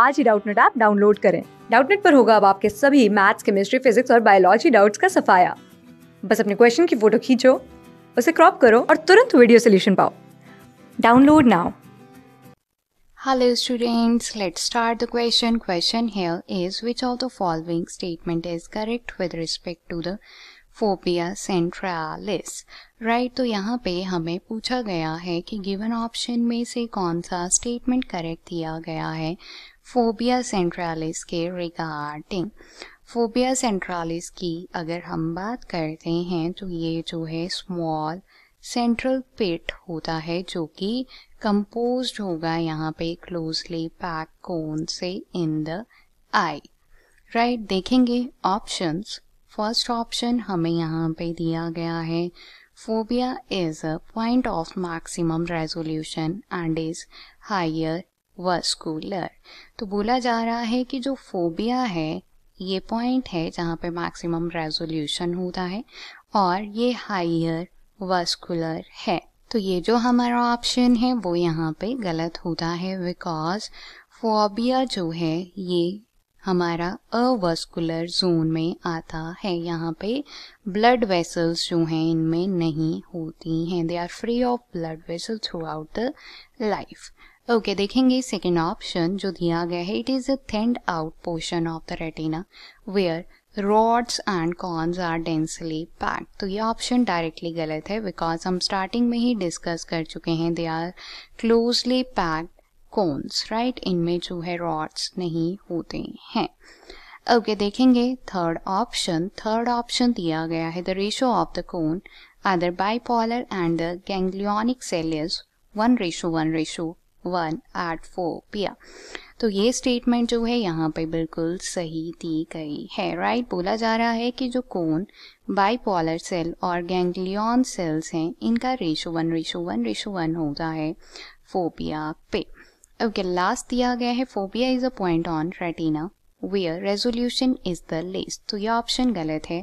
आज ही Doubtnut app download करें डाउटनेट पर होगा अब आपके सभी मैथ्स केमिस्ट्री फिजिक्स और बायोलॉजी डाउट्स का सफाया बस अपने क्वेश्चन की फोटो खींचो उसे क्रॉप करो और तुरंत वीडियो सोल्यूशन पाओ download now Hello students, let's start the question. Question here is which of the following statement is correct with respect to the fovea centralis right तो यहाँ पे हमें पूछा गया है कि गिवन ऑप्शन में से कौन सा स्टेटमेंट करेक्ट दिया गया है फोबिया सेंट्रालिस के रिगार्डिंग फोबिया सेंट्रालिस की अगर हम बात करते हैं तो ये जो है स्मॉल सेंट्रल पेट होता है जो कि कंपोज होगा यहाँ पे क्लोजली पैक कोन से इन द आई राइट देखेंगे ऑप्शंस फर्स्ट ऑप्शन हमें यहाँ पे दिया गया है fovea is a point of maximum resolution and is higher vascular तो बोला जा रहा है कि जो फोबिया है ये पॉइंट है जहाँ पे मैक्सिमम रेजोल्यूशन होता है और ये हायर वस्कुलर है तो ये जो हमारा ऑप्शन है वो यहाँ पे गलत होता है बिकॉज फोबिया जो है ये हमारा अवस्कुलर जोन में आता है यहाँ पे ब्लड वेसल्स जो हैं इनमें नहीं होती हैं they are free of blood vessel throughout the life okay देखेंगे सेकेंड ऑप्शन जो दिया गया है it is a thinned out portion of the retina where rods and cones are densely packed तो ये ऑप्शन डायरेक्टली गलत है because हम स्टार्टिंग में ही डिस्कस कर चुके हैं they are closely packed cones right इनमें जो है रॉड्स नहीं होते हैं ओके okay, देखेंगे थर्ड ऑप्शन थर्ड ऑप्शन दिया गया है the ratio of the cone other bipolar and the ganglionic cell is one ratio one ratio one at फोर पिया तो ये स्टेटमेंट जो है यहाँ पे बिल्कुल सही दी गई है राइट right? बोला जा रहा है कि जो कोन बाइपोलर सेल और गैंग्लियन सेल्स हैं इनका ratio one ratio one ratio one होता है फोपिया पे ओके लास्ट दिया गया है fovea is a point on retina where resolution is the least तो ये ऑप्शन गलत है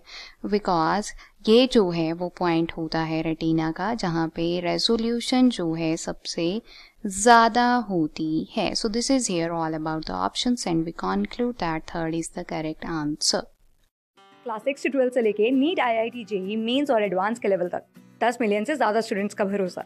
बिकॉज ये जो है वो पॉइंट होता है रेटिना का जहाँ पे रेजोल्यूशन जो है सबसे ज़्यादा होती है so this is here all about the option and we conclude that third is the correct answer class six से ट्वेल्व से लेके NEET I I T J Mains और एडवांस के लेवल तक दस मिलियन से ज़्यादा स्टूडेंट्स का भरोसा